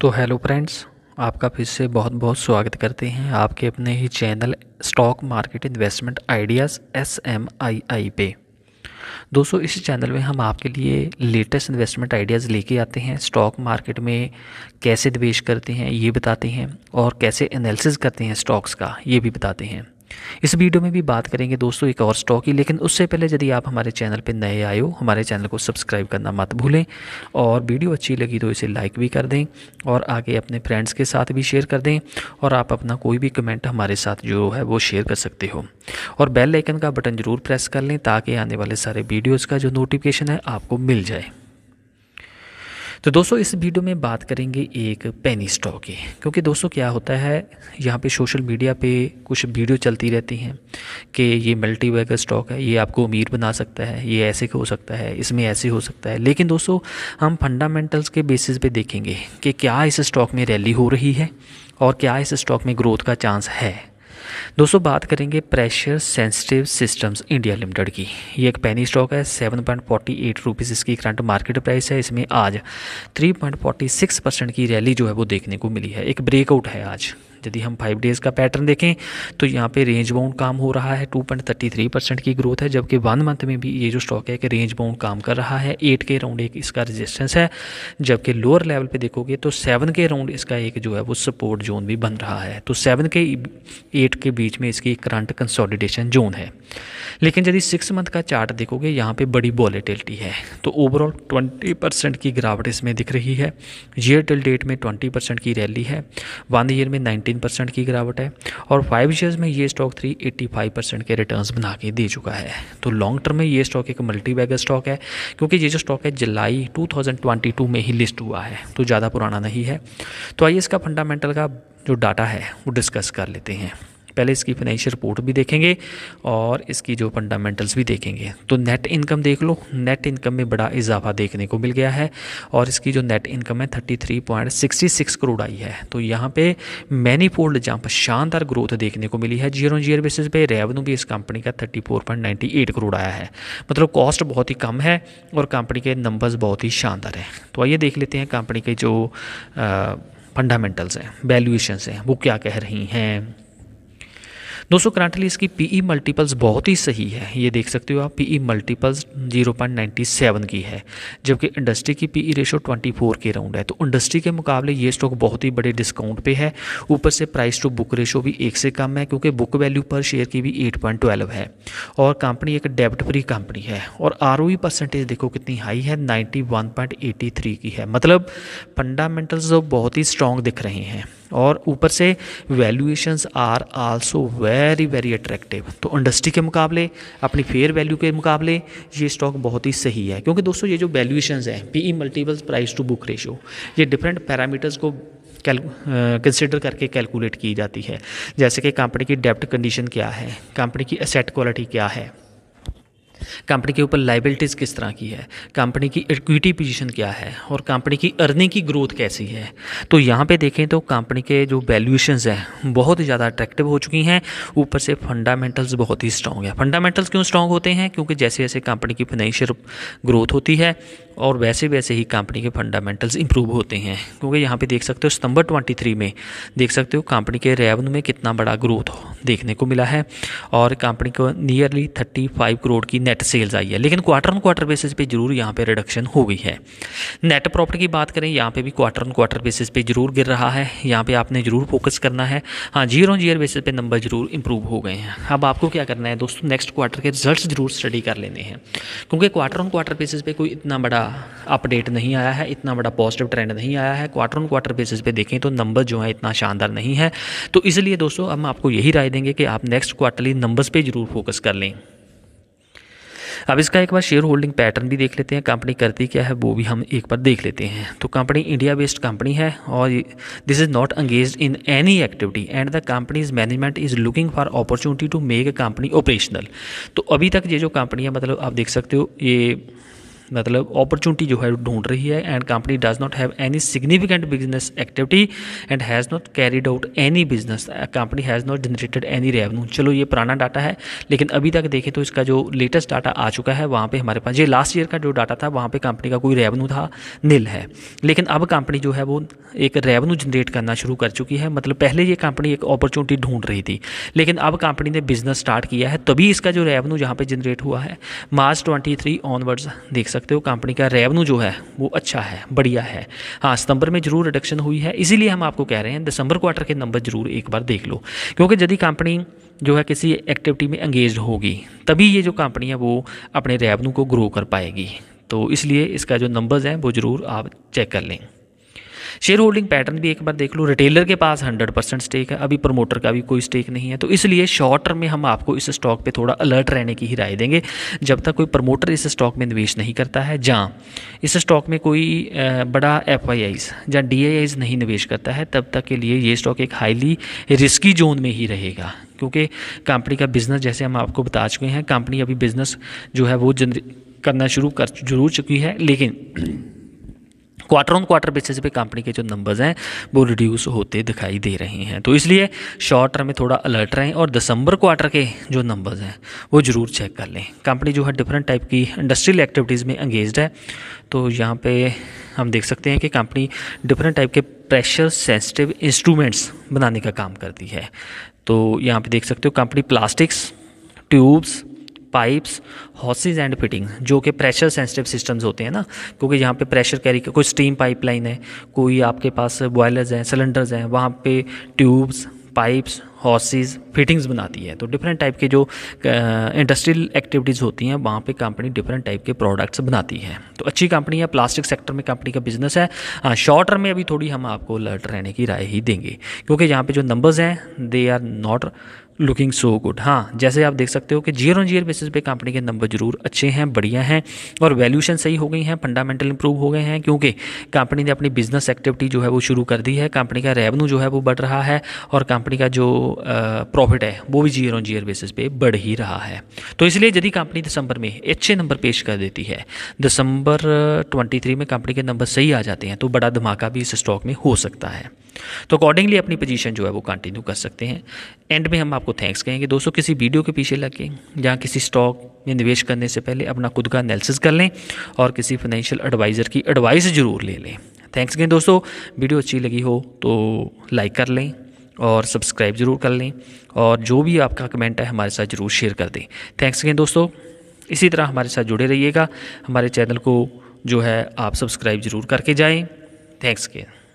तो hello friends आपका फिर से बहुत बहुत स्वागत करते हैं आपके अपने ही channel stock market investment ideas S M I I पे दोस्तों इस चैनल में हम आपके लिए लेटेस्ट इन्वेस्टमेंट आइडियाज़ लेके आते हैं स्टॉक मार्केट में कैसे निवेश करते हैं ये बताते हैं और कैसे एनालिसिस करते हैं स्टॉक्स का ये भी बताते हैं इस वीडियो में भी बात करेंगे दोस्तों एक और स्टॉक की लेकिन उससे पहले यदि आप हमारे चैनल पर नए आए हो हमारे चैनल को सब्सक्राइब करना मत भूलें और वीडियो अच्छी लगी तो इसे लाइक भी कर दें और आगे अपने फ्रेंड्स के साथ भी शेयर कर दें और आप अपना कोई भी कमेंट हमारे साथ जो है वो शेयर कर सकते हो और बेल आइकन का बटन ज़रूर प्रेस कर लें ताकि आने वाले सारे वीडियोज़ का जो नोटिफिकेशन है आपको मिल जाए तो दोस्तों इस वीडियो में बात करेंगे एक पेनी स्टॉक की क्योंकि दोस्तों क्या होता है यहाँ पे सोशल मीडिया पे कुछ वीडियो चलती रहती हैं कि ये मल्टी वैगर स्टॉक है ये आपको अमीर बना सकता है ये ऐसे हो सकता है इसमें ऐसे हो सकता है लेकिन दोस्तों हम फंडामेंटल्स के बेसिस पे देखेंगे कि क्या इस स्टॉक में रैली हो रही है और क्या इस स्टॉक में ग्रोथ का चांस है दोस्तों बात करेंगे pressure sensitive systems India limited की ये एक पैनी स्टॉक है seven point forty eight rupees इसकी करंट मार्केट प्राइस है इसमें आज three point forty six percent की रैली जो है वो देखने को मिली है एक ब्रेकआउट है आज यदि हम फाइव डेज़ का पैटर्न देखें तो यहाँ पे रेंज बाउंड काम हो रहा है two point thirty three percent की ग्रोथ है जबकि वन मंथ में भी ये जो स्टॉक है कि रेंज बाउंड काम कर रहा है एट के राउंड एक इसका रजिस्टेंस है जबकि लोअर लेवल पे देखोगे तो सेवन के राउंड इसका एक जो है वो सपोर्ट जोन भी बन रहा है तो सेवन के एट के बीच में इसकी करंट कंसोलिडेशन जोन है लेकिन यदि सिक्स मंथ का चार्ट देखोगे यहाँ पर बड़ी वॉलेटिलिटी है तो ओवरऑल ट्वेंटी परसेंट की गिरावट इसमें दिख रही है ईयर टिल डेट में ट्वेंटी परसेंट की रैली है वन ईयर में नाइन सेवनटीन परसेंट की गिरावट है और फाइव ईयर्स में ये stock three eighty five percent के रिटर्न्स बना के दे चुका है तो लॉन्ग टर्म में ये स्टॉक एक मल्टी बैगर स्टॉक है क्योंकि ये जो स्टॉक है जुलाई 2022 में ही लिस्ट हुआ है तो ज़्यादा पुराना नहीं है तो आइए इसका फंडामेंटल का जो डाटा है वो डिस्कस कर लेते हैं पहले इसकी फाइनेंशियल रिपोर्ट भी देखेंगे और इसकी जो फंडामेंटल्स भी देखेंगे तो नेट इनकम देख लो नेट इनकम में बड़ा इजाफा देखने को मिल गया है और इसकी जो नेट इनकम है thirty three point sixty six crore आई है तो यहाँ पे मैनी फोल्ड जंप शानदार ग्रोथ देखने को मिली है जीरो ऑन जीयर बेसिस पे रेवन्यू भी इस कंपनी का thirty four point ninety eight crore आया है मतलब कॉस्ट बहुत ही कम है और कंपनी के नंबर्स बहुत ही शानदार हैं तो आइए देख लेते हैं कंपनी के जो फंडामेंटल्स हैं वैल्यूएशंस हैं वो क्या कह रही हैं दोस्तों करंटली इसकी पीई मल्टीपल्स e बहुत ही सही है ये देख सकते हो आप पीई मल्टीपल्स 0.97 की है जबकि इंडस्ट्री की पीई रेशो 24 के राउंड है तो इंडस्ट्री के मुकाबले ये स्टॉक बहुत ही बड़े डिस्काउंट पे है ऊपर से प्राइस टू बुक रेशो भी एक से कम है क्योंकि बुक वैल्यू पर शेयर की भी एट है और कंपनी एक डेब्ट फ्री कंपनी है और आर परसेंटेज e देखो कितनी हाई है नाइन्टी की है मतलब फंडामेंटल्स बहुत ही स्ट्रॉन्ग दिख रहे हैं और ऊपर से valuations are also very very attractive तो इंडस्ट्री के मुकाबले अपनी फेयर वैल्यू के मुकाबले ये स्टॉक बहुत ही सही है क्योंकि दोस्तों ये जो वैल्यूएशंस हैं PE multiples price to book ratio ये डिफरेंट पैरामीटर्स को कंसिडर करके कैलकुलेट की जाती है जैसे कि कंपनी की डेप्ट कंडीशन क्या है कंपनी की असेट क्वालिटी क्या है कंपनी के ऊपर लाइबिलिटीज़ किस तरह की है कंपनी की इक्विटी पोजीशन क्या है और कंपनी की अर्निंग की ग्रोथ कैसी है तो यहाँ पे देखें तो कंपनी के जो वैल्यूशन हैं बहुत ही ज़्यादा अट्रैक्टिव हो चुकी हैं ऊपर से फंडामेंटल्स बहुत ही स्ट्रॉग है फंडामेंटल्स क्यों स्ट्रॉग होते हैं क्योंकि जैसे जैसे कंपनी की फाइनेंशियल ग्रोथ होती है और वैसे वैसे ही कंपनी के फंडामेंटल्स इंप्रूव होते हैं क्योंकि यहाँ पे देख सकते हो सितंबर 23 में देख सकते हो कंपनी के रेवन्यू में कितना बड़ा ग्रोथ देखने को मिला है और कंपनी को नियरली 35 करोड़ की नेट नेट सेल्स आई है लेकिन क्वार्टर ऑन क्वार्टर बेसिस पे जरूर यहाँ पे रिडक्शन हो गई है नेट प्रॉफिट की बात करें यहाँ पे भी क्वार्टर ऑन क्वार्टर बेसिस पे जरूर गिर रहा है यहाँ पे आपने जरूर फोकस करना है हाँ जीरो ऑन जीयर बेसिस पे नंबर जरूर इंप्रूव हो गए हैं अब आपको क्या करना है दोस्तों नेक्स्ट क्वार्टर के रिजल्ट जरूर स्टडी कर लेने हैं क्योंकि क्वार्टर ऑन क्वार्टर बेसिस पे कोई इतना बड़ा अपडेट नहीं आया है इतना बड़ा पॉजिटिव ट्रेंड नहीं आया है क्वार्टर ऑन क्वार्टर बेसिस पे देखें तो नंबर जो है इतना शानदार नहीं है तो इसलिए दोस्तों हम आपको यही राय देंगे कि आप नेक्स्ट क्वार्टरली नंबर्स पे जरूर फोकस कर लें अब इसका एक बार शेयर होल्डिंग पैटर्न भी देख लेते हैं कंपनी करती क्या है वो भी हम एक बार देख लेते हैं तो कंपनी इंडिया बेस्ड कंपनी है और this is not engaged in any activity and the company's management is looking for opportunity to make a company operational तो अभी तक ये जो कंपनी है मतलब आप देख सकते हो ये मतलब अपॉर्चुनिटी जो है ढूंढ रही है and company does not have any significant business activity and has not carried out any business company has not generated any revenue चलो ये पुराना डाटा है लेकिन अभी तक देखें तो इसका जो लेटेस्ट डाटा आ चुका है वहाँ पे हमारे पास ये लास्ट ईयर का जो डाटा था वहाँ पे कंपनी का कोई रेवन्यू था नील है लेकिन अब कंपनी जो है वो एक रेवन्यू जनरेट करना शुरू कर चुकी है मतलब पहले ये कंपनी एक अपॉर्चुनिटी ढूंढ रही थी लेकिन अब कंपनी ने बिजनेस स्टार्ट किया है तभी इसका जो रेवन्यू जहाँ पर जनरेट हुआ है मार्च ट्वेंटी ऑनवर्ड्स देख सकते हो कंपनी का रेवन्यू जो है वो अच्छा है बढ़िया है हाँ सितंबर में जरूर रिडक्शन हुई है इसीलिए हम आपको कह रहे हैं दिसंबर क्वार्टर के नंबर जरूर एक बार देख लो क्योंकि यदि कंपनी जो है किसी एक्टिविटी में एंगेज होगी तभी ये जो कंपनी है वो अपने रेवन्यू को ग्रो कर पाएगी तो इसलिए इसका जो नंबर्स हैं वो ज़रूर आप चेक कर लें शेयर होल्डिंग पैटर्न भी एक बार देख लो रिटेलर के पास हंड्रेड परसेंट स्टेक है अभी प्रमोटर का भी कोई स्टेक नहीं है तो इसलिए शॉर्ट टर्म में हम आपको इस स्टॉक पर थोड़ा अलर्ट रहने की ही राय देंगे जब तक कोई प्रमोटर इस स्टॉक में निवेश नहीं करता है जहाँ इस स्टॉक में कोई बड़ा एफ आई आईज या डी आई आईज नहीं निवेश करता है तब तक के लिए ये स्टॉक एक हाईली रिस्की जोन में ही रहेगा क्योंकि कंपनी का बिज़नेस जैसे हम आपको बता चुके हैं कंपनी अभी बिज़नेस जो है वो करना शुरू कर जरूर चुकी है लेकिन क्वार्टर ऑन क्वार्टर बेसिस पे कंपनी के जो नंबर्स हैं वो रिड्यूस होते दिखाई दे रहे हैं तो इसलिए शॉर्ट टर्म में थोड़ा अलर्ट रहें और दिसंबर क्वार्टर के जो नंबर्स हैं वो ज़रूर चेक कर लें कंपनी जो है डिफरेंट टाइप की इंडस्ट्रियल एक्टिविटीज़ में एंगेज है तो यहाँ पे हम देख सकते हैं कि कंपनी डिफरेंट टाइप के प्रेशर सेंसिटिव इंस्ट्रूमेंट्स बनाने का काम करती है तो यहाँ पर देख सकते हो company plastics tubes pipes hoses and fitting जो कि प्रेशर सेंसिटिव सिस्टम्स होते हैं ना क्योंकि यहाँ पे प्रेशर कैरी कोई स्टीम पाइपलाइन है कोई आपके पास बॉयलर्स हैं सिलेंडर्स हैं वहाँ पे ट्यूब्स पाइप्स हॉसेज फिटिंग्स बनाती है तो डिफरेंट टाइप के जो इंडस्ट्रियल एक्टिविटीज़ होती हैं वहाँ पे कंपनी डिफरेंट टाइप के प्रोडक्ट्स बनाती है तो अच्छी कंपनी है प्लास्टिक सेक्टर में कंपनी का बिजनेस है शॉर्ट हाँ, टर्म में अभी थोड़ी हम आपको अलर्ट रहने की राय ही देंगे क्योंकि यहाँ पे जो नंबर्स हैं they are not looking so good हाँ जैसे आप देख सकते हो कि जीयर ऑन जीयर बेसिस पे कंपनी के नंबर जरूर अच्छे हैं बढ़िया हैं और वैल्यूशन सही हो गई हैं फंडामेंटल इंप्रूव हो गए हैं क्योंकि कंपनी ने अपनी बिजनेस एक्टिविटी जो है वो शुरू कर दी है कंपनी का रेवन्यू जो है वो बढ़ रहा है और कंपनी का जो प्रॉफिट है वो भी जीयर ऑन जीयर बेसिस पे बढ़ ही रहा है तो इसलिए यदि कंपनी दिसंबर में अच्छे नंबर पेश कर देती है दिसंबर ट्वेंटी में कंपनी के नंबर सही आ जाते हैं तो बड़ा धमाका भी इस स्टॉक में हो सकता है तो अकॉर्डिंगली अपनी पोजीशन जो है वो कंटिन्यू कर सकते हैं एंड में हम आप आपको थैंक्स कहेंगे दोस्तों किसी वीडियो के पीछे लग के या किसी स्टॉक में निवेश करने से पहले अपना खुद का एनालिसिस कर लें और किसी फाइनेंशियल एडवाइज़र की एडवाइस ज़रूर ले लें थैंक्स कहें दोस्तों वीडियो अच्छी लगी हो तो लाइक कर लें और सब्सक्राइब ज़रूर कर लें और जो भी आपका कमेंट है हमारे साथ ज़रूर शेयर कर दें थैंक्स कहें दोस्तों इसी तरह हमारे साथ जुड़े रहिएगा हमारे चैनल को जो है आप सब्सक्राइब ज़रूर करके जाएं थैंक्स अगेन